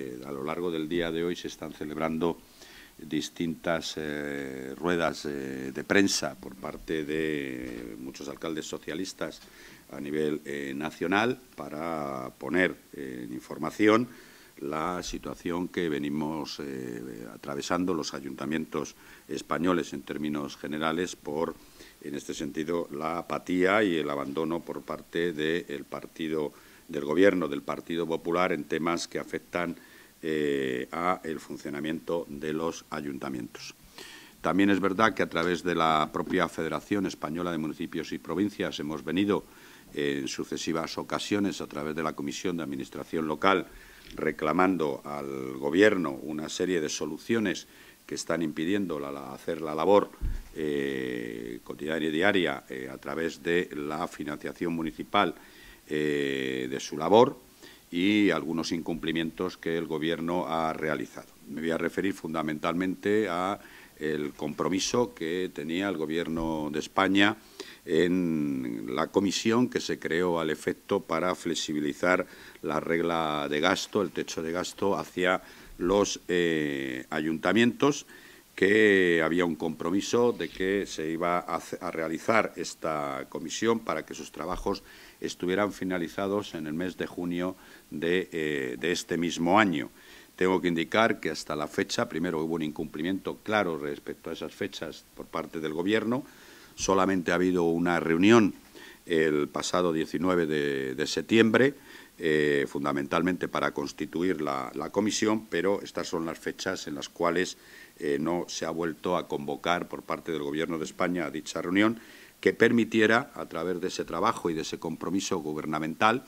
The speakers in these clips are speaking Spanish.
Eh, a lo largo del día de hoy se están celebrando distintas eh, ruedas eh, de prensa por parte de muchos alcaldes socialistas a nivel nacional para poner en información la situación que venimos atravesando los ayuntamientos españoles en términos generales por, en este sentido, la apatía y el abandono por parte del partido del Gobierno, del Partido Popular, en temas que afectan eh, a el funcionamiento de los ayuntamientos. También es verdad que a través de la propia Federación Española de Municipios y Provincias hemos venido en sucesivas ocasiones a través de la Comisión de Administración Local reclamando al Gobierno una serie de soluciones que están impidiendo hacer la labor eh, cotidiana y diaria eh, a través de la financiación municipal de su labor y algunos incumplimientos que el Gobierno ha realizado. Me voy a referir fundamentalmente a el compromiso que tenía el Gobierno de España en la comisión que se creó al efecto para flexibilizar la regla de gasto, el techo de gasto, hacia los eh, ayuntamientos, que había un compromiso de que se iba a, a realizar esta comisión para que sus trabajos estuvieran finalizados en el mes de junio eh, de, este mismo año. Tengo que indicar que hasta la fecha, primero hubo un incumplimiento claro respecto a esas fechas por parte del Gobierno, solamente ha habido una reunión el pasado 19 de, septiembre, eh, fundamentalmente para constituir la, comisión, pero estas son las fechas en las cuales eh, no se ha vuelto a convocar por parte del Gobierno de España a dicha reunión que permitiera, a través de ese trabajo y de ese compromiso gubernamental,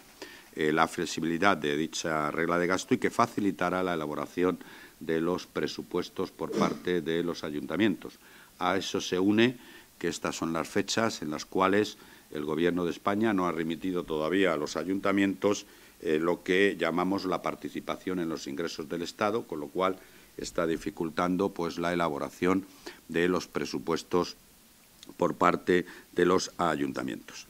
eh, la flexibilidad de dicha regla de gasto y que facilitara la elaboración de los presupuestos por parte de los ayuntamientos. A eso se une que estas son las fechas en las cuales el Gobierno de España no ha remitido todavía a los ayuntamientos eh, lo que llamamos la participación en los ingresos del Estado, con lo cual está dificultando pues la elaboración de los presupuestos por parte de los ayuntamientos.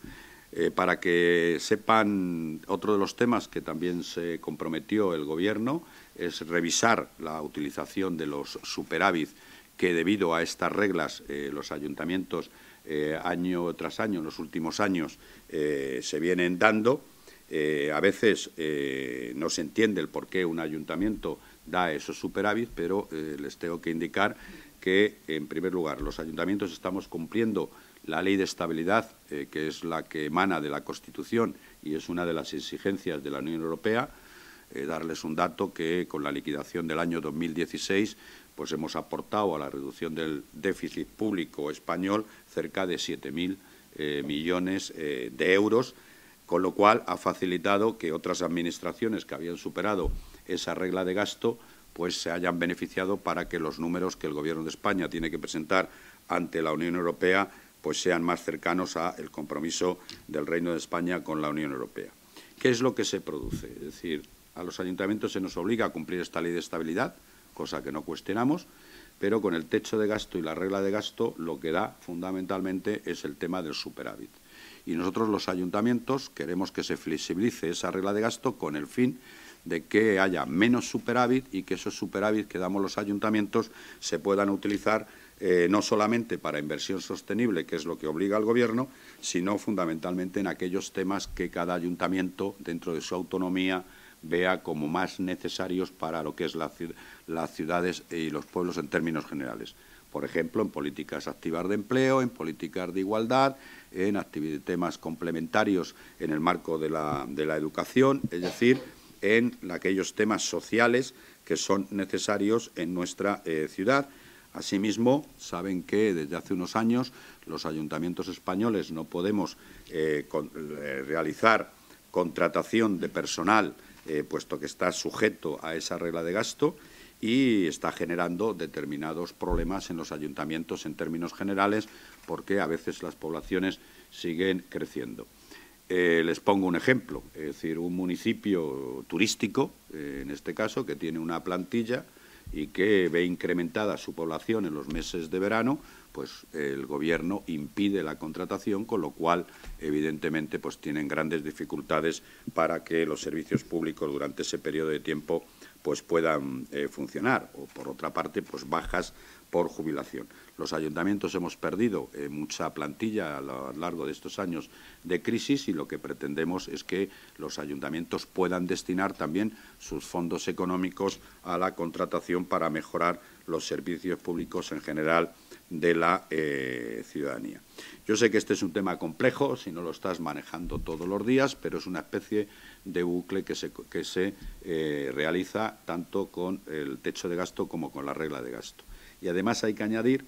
Eh, para que sepan, otro de los temas que también se comprometió el Gobierno es revisar la utilización de los superávit que debido a estas reglas eh, los ayuntamientos eh, año tras año, en los últimos años, se vienen dando. a veces no se entiende el por qué un ayuntamiento da esos superávit, pero les tengo que indicar que, en primer lugar, los ayuntamientos estamos cumpliendo la ley de estabilidad, eh, que es la que emana de la Constitución y es una de las exigencias de la Unión Europea, eh, darles un dato que con la liquidación del año 2016 pues hemos aportado a la reducción del déficit público español cerca de 7.000 eh, millones de euros, con lo cual ha facilitado que otras administraciones que habían superado esa regla de gasto pues se hayan beneficiado para que los números que el Gobierno de España tiene que presentar ante la Unión Europea pues sean más cercanos al compromiso del Reino de España con la Unión Europea. ¿Qué es lo que se produce? Es decir, a los ayuntamientos se nos obliga a cumplir esta ley de estabilidad, cosa que no cuestionamos, pero con el techo de gasto y la regla de gasto lo que da fundamentalmente es el tema del superávit. Y nosotros los ayuntamientos queremos que se flexibilice esa regla de gasto con el fin de que haya menos superávit y que esos superávit que damos los ayuntamientos se puedan utilizar eh, no solamente para inversión sostenible, que es lo que obliga al Gobierno, sino fundamentalmente en aquellos temas que cada ayuntamiento, dentro de su autonomía, vea como más necesarios para lo que es las ciudades y los pueblos en términos generales. Por ejemplo, en políticas activas de empleo, en políticas de igualdad, en temas complementarios en el marco de la, de la educación, es decir, en aquellos temas sociales que son necesarios en nuestra eh, ciudad. Asimismo, saben que desde hace unos años los ayuntamientos españoles no podemos eh, eh, realizar contratación de personal, puesto que está sujeto a esa regla de gasto y está generando determinados problemas en los ayuntamientos en términos generales, porque a veces las poblaciones siguen creciendo. Eh, les pongo un ejemplo, es decir, un municipio turístico, eh, en este caso, que tiene una plantilla y que ve incrementada su población en los meses de verano, pues el gobierno impide la contratación, con lo cual, evidentemente, pues tienen grandes dificultades para que los servicios públicos durante ese periodo de tiempo pues puedan eh, funcionar. O, por otra parte, pues bajas por jubilación. Los ayuntamientos hemos perdido eh, mucha plantilla a lo largo de estos años de crisis y lo que pretendemos es que los ayuntamientos puedan destinar también sus fondos económicos a la contratación para mejorar los servicios públicos en general de la eh, ciudadanía. Yo sé que este es un tema complejo, si no lo estás manejando todos los días, pero es una especie de bucle que se, eh, realiza tanto con el techo de gasto como con la regla de gasto. Y además hay que añadir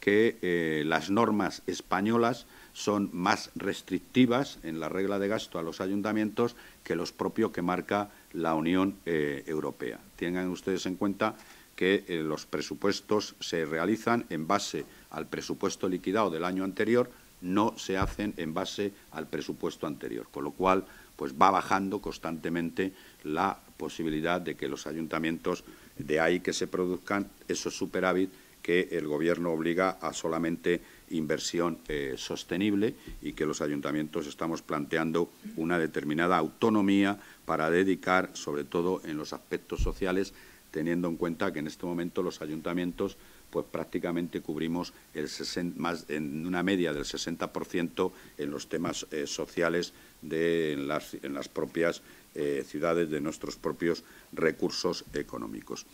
que eh, las normas españolas son más restrictivas en la regla de gasto a los ayuntamientos que los propios que marca la Unión eh, Europea. Tengan ustedes en cuenta que eh, los presupuestos se realizan en base al presupuesto liquidado del año anterior, no se hacen en base al presupuesto anterior, con lo cual pues va bajando constantemente la posibilidad de que los ayuntamientos de ahí que se produzcan esos superávit que el Gobierno obliga a solamente inversión eh, sostenible y que los ayuntamientos estamos planteando una determinada autonomía para dedicar, sobre todo en los aspectos sociales, teniendo en cuenta que en este momento los ayuntamientos pues prácticamente cubrimos el más en una media del 60% en los temas eh, sociales de las, en las propias eh, ciudades, de nuestros propios recursos económicos.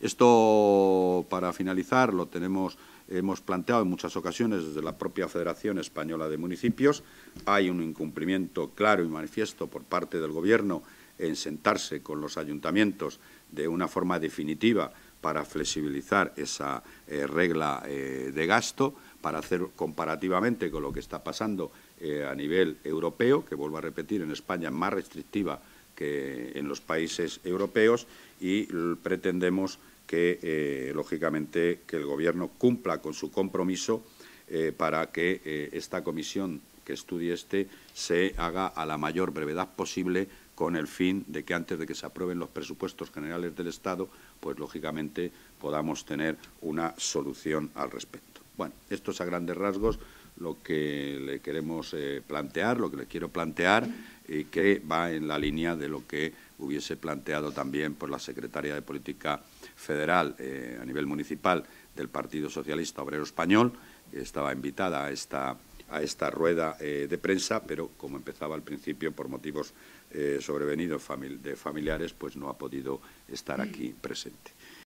Esto, para finalizar, lo tenemos, hemos planteado en muchas ocasiones desde la propia Federación Española de Municipios. Hay un incumplimiento claro y manifiesto por parte del Gobierno en sentarse con los ayuntamientos de una forma definitiva para flexibilizar esa eh, regla eh, de gasto, para hacer comparativamente con lo que está pasando a nivel europeo, que vuelvo a repetir, en España es más restrictiva en los países europeos y pretendemos que, eh, lógicamente, que el Gobierno cumpla con su compromiso eh, para que eh, esta comisión que estudie este se haga a la mayor brevedad posible con el fin de que antes de que se aprueben los presupuestos generales del Estado, pues lógicamente podamos tener una solución al respecto. Bueno, esto es a grandes rasgos lo que le queremos plantear, lo que le quiero plantear y que va en la línea de lo que hubiese planteado también por la secretaria de Política Federal eh, a nivel municipal del Partido Socialista Obrero Español, que estaba invitada a esta, rueda eh, de prensa, pero como empezaba al principio por motivos eh, sobrevenidos de familiares, pues no ha podido estar mm. aquí presente.